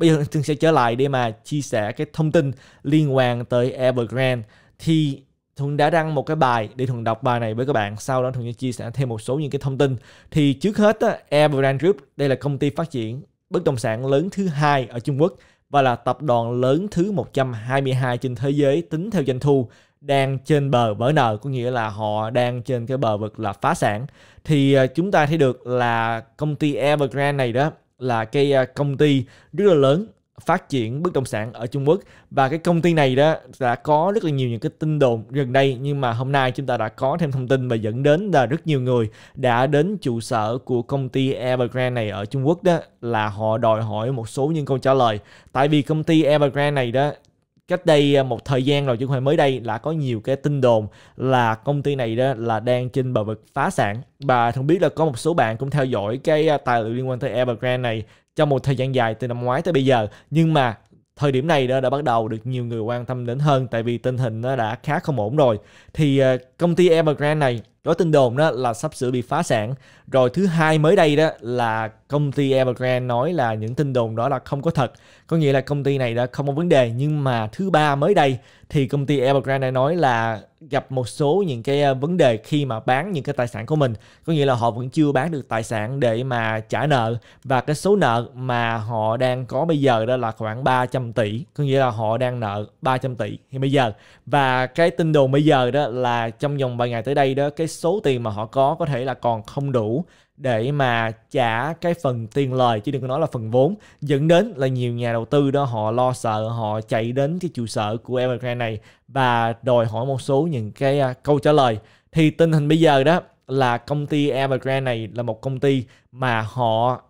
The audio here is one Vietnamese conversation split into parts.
bây giờ thường sẽ trở lại để mà chia sẻ cái thông tin liên quan tới Evergrande thì Thuận đã đăng một cái bài để Thuận đọc bài này với các bạn. Sau đó Thuận sẽ chia sẻ thêm một số những cái thông tin. Thì trước hết Evergrande Group đây là công ty phát triển bất động sản lớn thứ hai ở Trung Quốc và là tập đoàn lớn thứ 122 trên thế giới tính theo doanh thu đang trên bờ vỡ nợ có nghĩa là họ đang trên cái bờ vực là phá sản thì à, chúng ta thấy được là công ty Evergrande này đó là cái à, công ty rất là lớn phát triển bất động sản ở Trung Quốc và cái công ty này đó đã có rất là nhiều những cái tin đồn gần đây nhưng mà hôm nay chúng ta đã có thêm thông tin và dẫn đến là rất nhiều người đã đến trụ sở của công ty Evergrande này ở Trung Quốc đó là họ đòi hỏi một số những câu trả lời tại vì công ty Evergrande này đó cách đây à, một thời gian rồi chứ không phải mới đây là có nhiều cái tin đồn là công ty này đó là đang trên bờ vực phá sản và không biết là có một số bạn cũng theo dõi cái à, tài liệu liên quan tới Evergrande này trong một thời gian dài từ năm ngoái tới bây giờ nhưng mà thời điểm này đó đã bắt đầu được nhiều người quan tâm đến hơn tại vì tình hình nó đã khá không ổn rồi thì à, công ty Evergrande này có tin đồn đó là sắp sửa bị phá sản rồi thứ hai mới đây đó là công ty Evergrande nói là những tin đồn đó là không có thật có nghĩa là công ty này đã không có vấn đề nhưng mà thứ ba mới đây thì công ty Evergrande đã nói là gặp một số những cái ờ, vấn đề khi mà bán những cái tài sản của mình có nghĩa là họ vẫn chưa bán được tài sản để mà trả nợ và cái số nợ mà họ đang có bây giờ đó là khoảng 300 tỷ có nghĩa là họ đang nợ 300 tỷ hiện bây giờ và cái tin đồn bây giờ đó là trong vòng vài ngày tới đây đó cái số tiền mà họ có có thể là còn không đủ để mà trả cái phần tiền lời chứ đừng có nói là phần vốn dẫn đến là nhiều nhà đầu tư đó họ lo sợ họ chạy đến cái trụ sở của Evergrande này và đòi hỏi một số những cái à, câu trả lời thì tình hình bây giờ đó là công ty Evergrande này là một công ty mà họ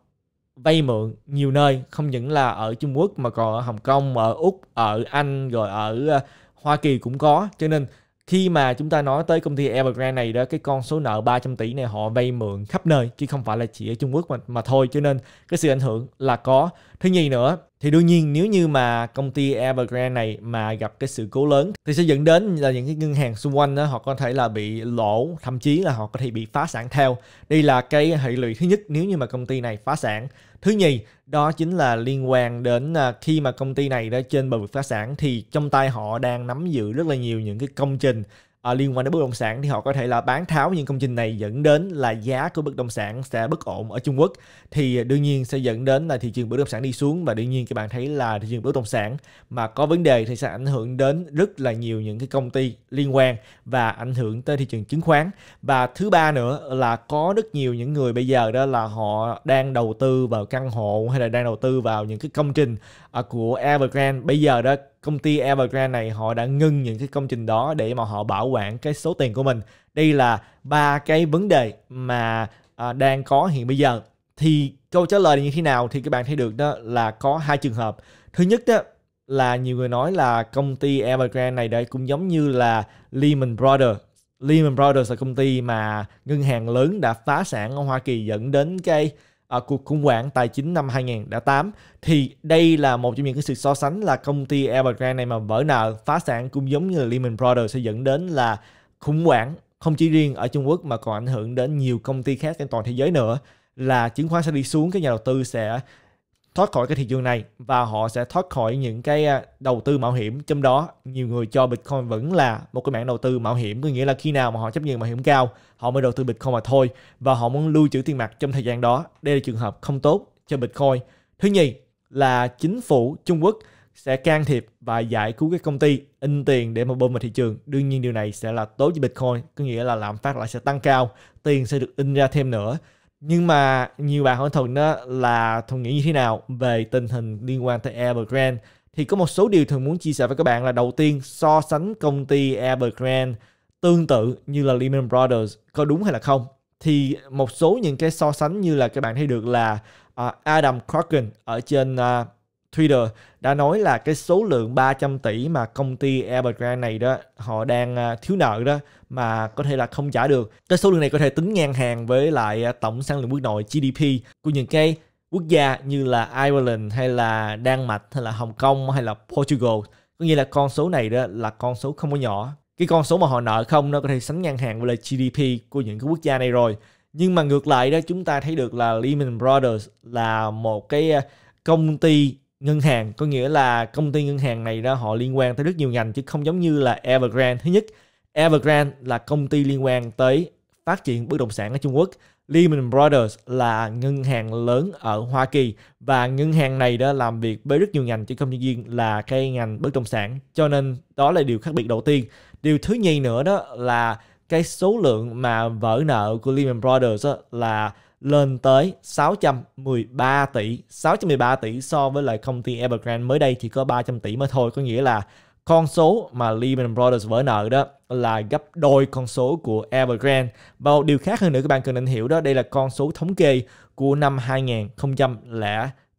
vay mượn nhiều nơi không những là ở Trung Quốc mà còn ở Hồng Kông ở Úc ở Anh rồi ở à, Hoa Kỳ cũng có cho nên khi mà chúng ta nói tới công ty Evergrande này đó cái con số nợ 300 tỷ này họ vay mượn khắp nơi chứ không phải là chỉ ở Trung Quốc mà mà thôi cho nên cái sự ảnh hưởng là có thứ nhì nữa thì đương nhiên nếu như mà công ty Evergrande này mà gặp cái sự cố lớn thì sẽ dẫn đến là những cái ngân hàng xung quanh đó họ có thể là bị lỗ thậm chí là họ có thể bị phá sản theo đây là cái hệ lụy thứ nhất nếu như mà công ty này phá sản Thứ nhì, đó chính là liên quan đến à, khi mà công ty này đã trên bờ vực phá sản thì trong tay họ đang nắm giữ rất là nhiều những cái công trình à, liên quan đến bất động sản thì họ có thể là bán tháo những công trình này dẫn đến là giá của bất động sản sẽ bất ổn ở Trung Quốc thì à, đương nhiên sẽ dẫn đến là thị trường bất động sản đi xuống và đương nhiên các bạn thấy là thị trường bất động sản mà có vấn đề thì sẽ ảnh hưởng đến rất là nhiều những cái công ty liên quan và ảnh hưởng tới thị trường chứng khoán và thứ ba nữa là có rất nhiều những người bây giờ đó là họ đang đầu tư vào căn hộ hay là đang đầu tư vào những cái công trình à, của Evergrande bây giờ đó công ty Evergrande này họ đã ngưng những cái công trình đó để mà họ bảo quản cái số tiền của mình. Đây là ba cái vấn đề mà à, đang có hiện bây giờ. Thì câu trả lời như thế nào thì các bạn thấy được đó là có hai trường hợp. Thứ nhất đó là nhiều người nói là công ty Evergrande này đây cũng giống như là Lehman Brothers Lehman Brothers là công ty mà ngân hàng lớn đã phá sản ở Hoa Kỳ dẫn đến cái à, cuộc khủng hoảng tài chính năm 2008 thì đây là một trong những cái sự so sánh là công ty Evergrande này mà vỡ nợ phá sản cũng giống như là Lehman Brothers sẽ dẫn đến là khủng hoảng không chỉ riêng ở Trung Quốc mà còn ảnh hưởng đến nhiều công ty khác trên toàn thế giới nữa là chứng khoán sẽ đi xuống các nhà đầu tư sẽ thoát khỏi cái thị trường này và họ sẽ thoát khỏi những cái à, đầu tư mạo hiểm trong đó nhiều người cho Bitcoin vẫn là một cái mảng đầu tư mạo hiểm có nghĩa là khi nào mà họ chấp nhận mạo hiểm cao họ mới đầu tư Bitcoin mà thôi và họ muốn lưu trữ tiền mặt trong thời gian đó đây là trường hợp không tốt cho Bitcoin thứ nhì là chính phủ Trung Quốc sẽ can thiệp và giải cứu các công ty in tiền để mà bơm vào thị trường. Đương nhiên điều này sẽ là tốt cho Bitcoin, có nghĩa là lạm phát lại sẽ tăng cao, tiền sẽ được in ra thêm nữa nhưng mà nhiều bạn hỏi thuận đó là thuận nghĩ như thế nào về tình hình liên quan tới Evergrande thì có một số điều thường muốn chia sẻ với các bạn là đầu tiên so sánh công ty Evergrande tương tự như là Lehman Brothers có đúng hay là không thì một số những cái so sánh như là các bạn thấy được là uh, Adam Crocken ở trên uh, Twitter đã nói là cái số lượng 300 tỷ mà công ty Evergrande này đó họ đang à, thiếu nợ đó mà có thể là không trả được. Cái số lượng này có thể tính ngang hàng với lại à, tổng sản lượng quốc nội GDP của những cái quốc gia như là Ireland hay là Đan Mạch hay là Hồng Kông hay là Portugal. Có nghĩa là con số này đó là con số không có nhỏ. Cái con số mà họ nợ không nó có thể sánh ngang hàng với lại GDP của những cái quốc gia này rồi. Nhưng mà ngược lại đó chúng ta thấy được là Lehman Brothers là một cái à, công ty ngân hàng có nghĩa là công ty ngân hàng này đó họ liên quan tới rất nhiều ngành chứ không giống như là Evergrande thứ nhất Evergrande là công ty liên quan tới phát triển bất động sản ở Trung Quốc Lehman Brothers là ngân hàng lớn ở Hoa Kỳ và ngân hàng này đã làm việc với rất nhiều ngành chứ không riêng là cái ngành bất động sản cho nên đó là điều khác biệt đầu tiên điều thứ nhì nữa đó là cái số lượng mà vỡ nợ của Lehman Brothers là lên tới 613 tỷ 613 tỷ so với lại công ty Evergrande mới đây chỉ có 300 tỷ mà thôi có nghĩa là con số mà Lehman Brothers vỡ nợ đó là gấp đôi con số của Evergrande. Và một điều khác hơn nữa các bạn cần nên hiểu đó, đây là con số thống kê của năm 2008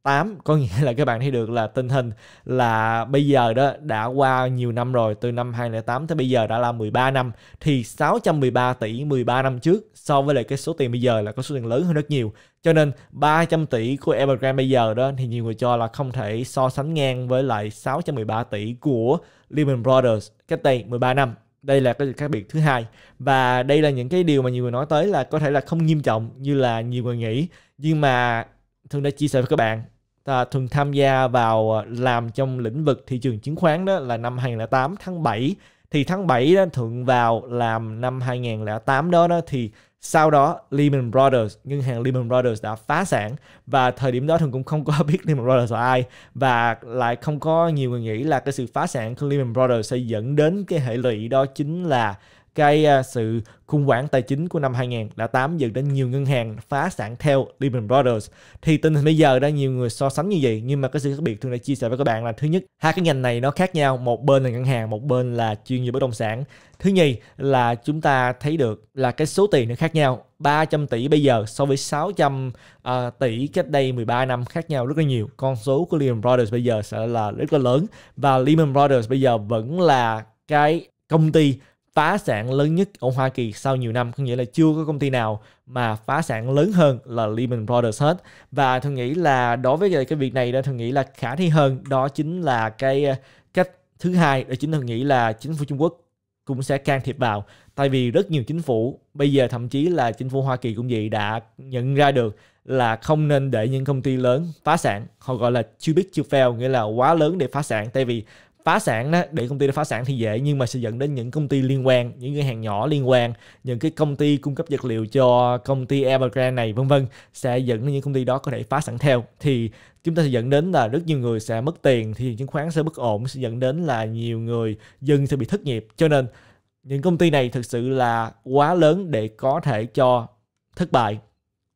8 có nghĩa là các bạn thấy được là tình hình là bây giờ đó đã qua nhiều năm rồi từ năm 2008 tới bây giờ đã là 13 năm thì 613 tỷ 13 năm trước so với lại cái số tiền bây giờ là có số tiền lớn hơn rất nhiều cho nên 300 tỷ của Evergrande bây giờ đó thì nhiều người cho là không thể so sánh ngang với lại 613 tỷ của Lehman Brothers cách đây 13 năm đây là cái khác biệt thứ hai và đây là những cái điều mà nhiều người nói tới là có thể là không nghiêm trọng như là nhiều người nghĩ nhưng mà thường đã chia sẻ với các bạn ta thường tham gia vào ờ, làm trong lĩnh vực thị trường chứng khoán đó là năm 2008 tháng 7 thì tháng 7 đó thượng vào làm năm 2008 đó đó thì sau đó Lehman Brothers, ngân hàng Lehman Brothers đã phá sản và thời điểm đó thường cũng không có biết Lehman Brothers là ai và lại không có nhiều người nghĩ là cái sự phá sản của Lehman Brothers sẽ dẫn đến cái hệ lụy đó chính là cái à, sự khủng hoảng tài chính của năm 2000 đã tám dẫn đến nhiều ngân hàng phá sản theo Lehman Brothers. Thì tình hình bây giờ đã nhiều người so sánh như vậy nhưng mà cái sự khác biệt thường đã chia sẻ với các bạn là thứ nhất hai cái ngành này nó khác nhau một bên là ngân hàng một bên là chuyên về bất động sản thứ nhì là chúng ta thấy được là cái số tiền nó khác nhau 300 tỷ bây giờ so với 600 uh, à, tỷ cách đây 13 năm khác nhau rất là nhiều. Con số của Lehman Brothers bây giờ sẽ là rất là lớn và Lehman Brothers bây giờ vẫn là cái công ty phá sản lớn nhất ở Hoa Kỳ sau nhiều năm có nghĩa là chưa có công ty nào mà phá sản lớn hơn là Lehman Brothers hết và tôi nghĩ là đối với cái việc này đó tôi nghĩ là khả thi hơn đó chính là cái ờ, cách thứ hai đó chính tôi nghĩ là chính phủ Trung Quốc cũng sẽ can thiệp vào tại vì rất nhiều chính phủ bây giờ thậm chí là chính phủ Hoa Kỳ cũng vậy đã nhận ra được là không nên để những công ty lớn phá sản họ gọi là chưa biết chưa fail nghĩa là quá lớn để phá sản tại vì phá sản đó để công ty đó phá sản thì dễ nhưng mà sẽ dẫn đến những công ty liên quan những ngân hàng nhỏ liên quan những cái công ty cung cấp vật liệu cho công ty Evergrande này vân vân sẽ dẫn đến những công ty đó có thể phá sản theo thì chúng ta sẽ dẫn đến là rất nhiều người sẽ mất tiền thì chứng khoán sẽ bất ổn sẽ dẫn đến là nhiều người dân sẽ bị thất nghiệp cho nên những công ty này thực sự là quá lớn để có thể cho thất bại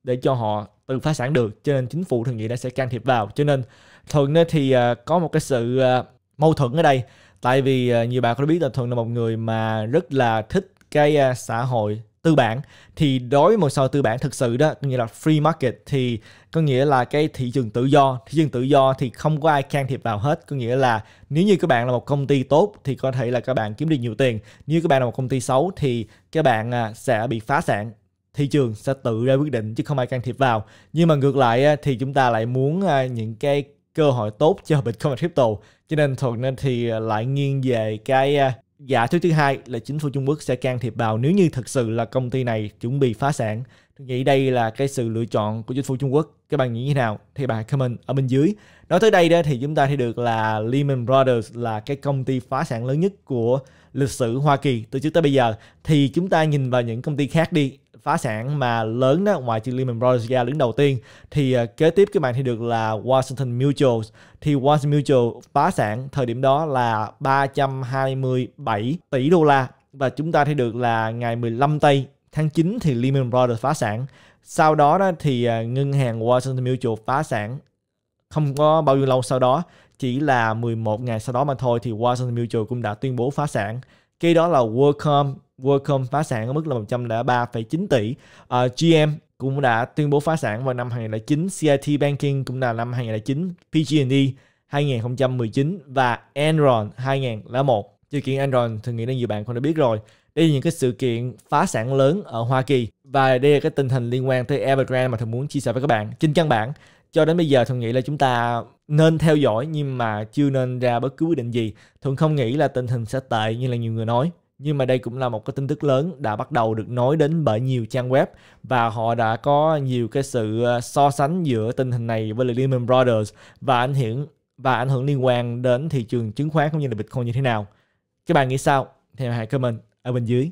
để cho họ tự phá sản được cho nên chính phủ thường nghĩ đã sẽ can thiệp vào cho nên thường thì ờ, có một cái sự ờ, mâu thuẫn ở đây tại vì ờ, nhiều bạn có biết là thuận là một người mà rất là thích cái ờ, xã hội tư bản thì đối với một xã hội tư bản thực sự đó có nghĩa là free market thì có nghĩa là cái thị trường tự do thị trường tự do thì không có ai can thiệp vào hết có nghĩa là nếu như các bạn là một công ty tốt thì có thể là các bạn kiếm được nhiều tiền nếu các bạn là một công ty xấu thì các bạn ờ, sẽ bị phá sản thị trường sẽ tự ra quyết định chứ không ai can thiệp vào nhưng mà ngược lại thì chúng ta lại muốn những cái cơ hội tốt cho Bitcoin và crypto. Cho nên Thuận nên thì lại nghiêng về cái à, giả thuyết thứ hai là chính phủ Trung Quốc sẽ can thiệp vào nếu như thực sự là công ty này chuẩn bị phá sản. Tôi nghĩ đây là cái sự lựa chọn của chính phủ Trung Quốc. Các bạn nghĩ như thế nào? Thì bạn comment ở bên dưới. Nói tới đây đó thì chúng ta thấy được là Lehman Brothers là cái công ty phá sản lớn nhất của lịch sử Hoa Kỳ từ trước tới bây giờ. Thì chúng ta nhìn vào những công ty khác đi phá sản mà lớn đó ngoài trừ Lehman Brothers ra đứng đầu tiên thì ờ, kế tiếp các bạn thì được là Washington Mutual thì Washington Mutual phá sản thời điểm đó là 327 tỷ đô la và chúng ta thấy được là ngày 15 tây tháng 9 thì Lehman Brothers phá sản sau đó, đó thì ờ, ngân hàng Washington Mutual phá sản không có bao nhiêu lâu sau đó chỉ là 11 ngày sau đó mà thôi thì Washington Mutual cũng đã tuyên bố phá sản cái đó là WorldCom WorldCom phá sản ở mức là 103,9 tỷ. Uh, ờ, GM cũng đã tuyên bố phá sản vào năm 2009, CIT Banking cũng là năm 2009, PG&E 2019 và Enron 2001. Sự kiện Enron thì nghĩ là nhiều bạn cũng đã biết rồi. Đây là những cái sự kiện phá sản lớn ở Hoa Kỳ và đây là cái tình hình liên quan tới Evergrande mà thường muốn chia sẻ với các bạn. Trên căn bản, cho đến bây giờ thường nghĩ là chúng ta nên theo dõi nhưng mà chưa nên ra bất cứ quyết định gì. Thường không nghĩ là tình hình sẽ tệ như là nhiều người nói nhưng mà đây cũng là một cái tin tức lớn đã bắt đầu được nói đến bởi nhiều trang web và họ đã có nhiều cái sự ờ, so sánh giữa tình hình này với lại Lehman Brothers và ảnh hưởng và ảnh hưởng liên quan đến thị trường chứng khoán cũng như là Bitcoin như thế nào. Các bạn nghĩ sao? Theo hãy comment ở bên dưới.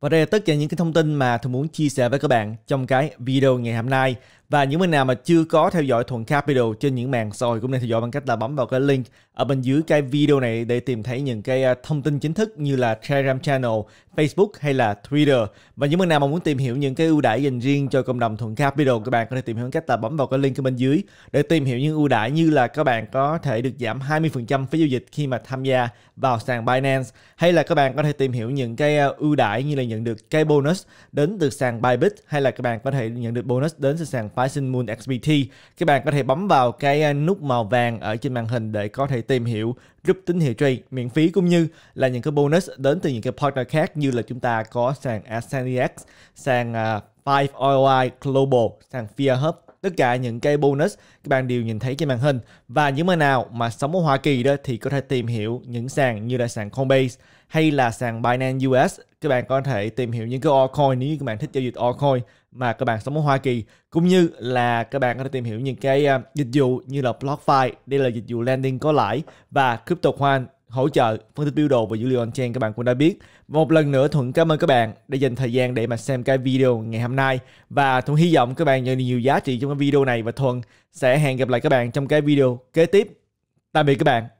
Và đây là tất cả những cái thông tin mà tôi muốn chia sẻ với các bạn trong cái video ngày hôm nay. Và những người nào mà chưa có theo dõi Thuận Capital trên những màn soi cũng nên theo dõi bằng cách là bấm vào cái link ở bên dưới cái video này để tìm thấy những cái à, thông tin chính thức như là Telegram channel, Facebook hay là Twitter. Và những người nào mà muốn tìm hiểu những cái ưu đãi dành riêng cho cộng đồng Thuận Capital các bạn có thể tìm hiểu bằng cách là bấm vào cái link ở bên dưới để tìm hiểu những ưu đãi như là các bạn có thể được giảm 20% phí giao dịch khi mà tham gia vào sàn Binance hay là các bạn có thể tìm hiểu những cái à, ưu đãi như là nhận được cái bonus đến từ sàn Bybit hay là các bạn có thể nhận được bonus đến từ sàn Phison Moon XBT. Các bạn có thể bấm vào cái à, nút màu vàng ở trên màn hình để có thể tìm hiểu group tín hiệu trade miễn phí cũng như là những cái bonus đến từ những cái partner khác như là chúng ta có sàn ASANIX, sàn à, Five OI Global, sàn Fear Hub tất cả những cái bonus các bạn đều nhìn thấy trên màn hình và những mà nào mà sống ở Hoa Kỳ đó thì có thể tìm hiểu những sàn như là sàn Coinbase hay là sàn Binance US các bạn có thể tìm hiểu những cái altcoin nếu như các bạn thích giao dịch altcoin mà các bạn sống ở Hoa Kỳ cũng như là các bạn có thể tìm hiểu những cái à, dịch vụ như là BlockFi đây là dịch vụ lending có lãi và crypto CryptoCoin hỗ trợ phân tích biểu đồ và dữ liệu on-chain các bạn cũng đã biết. Một lần nữa Thuận cảm ơn các bạn đã dành thời gian để mà xem cái video ngày hôm nay và Thuận hy vọng các bạn nhận được nhiều giá trị trong cái video này và Thuận sẽ hẹn gặp lại các bạn trong cái video kế tiếp. Tạm biệt các bạn.